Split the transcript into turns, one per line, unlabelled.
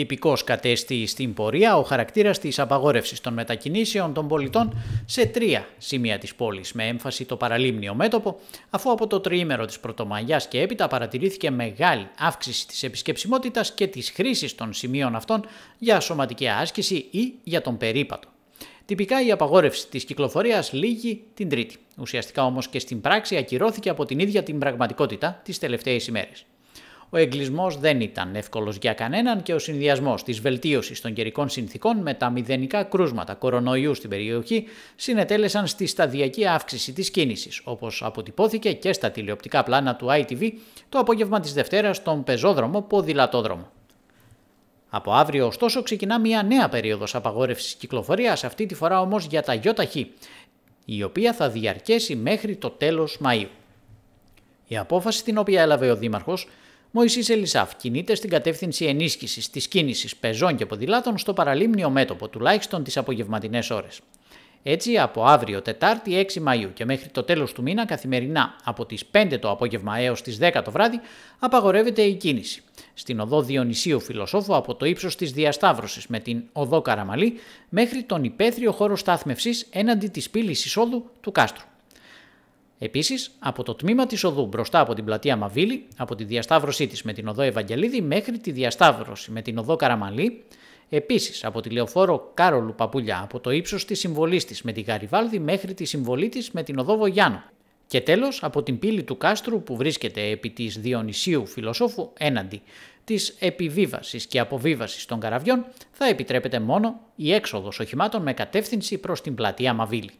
Τυπικός κατέστη στην πορεία ο χαρακτήρας της απαγόρευσης των μετακινήσεων των πολιτών σε τρία σημεία της πόλης με έμφαση το παραλίμνιο μέτωπο αφού από το τριήμερο της Πρωτομαγιάς και έπειτα παρατηρήθηκε μεγάλη αύξηση της επισκεψιμότητας και της χρήσης των σημείων αυτών για σωματική άσκηση ή για τον περίπατο. Τυπικά η απαγόρευση της κυκλοφορίας λήγει την Τρίτη. Ουσιαστικά όμως και στην πράξη ακυρώθηκε από την ίδια την πραγματικότητα τις τελευταίες ημέρες. Ο εγκλισμός δεν ήταν εύκολος για κανέναν και ο συνδυασμός της βελτίωσης των καιρικών συνθήκων με τα μηδενικά κρούσματα κορονοϊού στην περιοχή συνετέλεσαν στη σταδιακή αύξηση της κίνησης, όπως αποτυπώθηκε και στα τηλεοπτικά πλάνα του ITV το απόγευμα της Δευτέρας στον πεζόδρομο Ποδηλατόδρομο. Από αύριο, ωστόσο, ξεκινά μια νέα περίοδος απαγόρευσης κυκλοφορίας, αυτή τη φορά όμως για τα ΙΧ, η οποία θα διαρκέσει μέχρι το τέλος Μαΐου. Η απόφαση την οποία έλαβε ο Δήμαρχος Μωυσής Ελισάφ κινείται στην κατεύθυνση ενίσχυσης της κίνησης πεζών και ποδηλάτων στο παραλίμνιο μέτωπο, τουλάχιστον τις απογευματινές ώρες. Έτσι, από αύριο Τετάρτη 6 Μαΐου και μέχρι το τέλος του μήνα καθημερινά από τις 5 το απόγευμα έως τις 10 το βράδυ απαγορεύεται η κίνηση. Στην οδό Διονυσίου Φιλοσόφου από το ύψος της Διασταύρωσης με την οδό Καραμαλή μέχρι τον υπαίθριο χώρο στάθμευσης έναντι της πύλης εισόδου του κάστρου. Επίσης, από το τμήμα της οδού μπροστά από την πλατεία Μαβίλη, από τη διασταύρωσή της με την οδό Ευαγγελίδη μέχρι τη διασταύρωση με την οδό Καραμαλή, επίσης από τη λεωφόρο Κάρολου Παπουλιά, από το ύψος της συμβολής της με τη Γαριβάλδη μέχρι τη συμβολή της με την οδό Βογιάνο. Και τέλος, από την πύλη του κάστρου που βρίσκεται επί της Διονυσίου Φιλοσόφου έναντι της επιβίβασης και αποβίβασης των καραβιών, θα επιτρέπεται μόνο η έξοδος οχημάτων με κατεύθυνση προς την πλατεία Μαβίλη.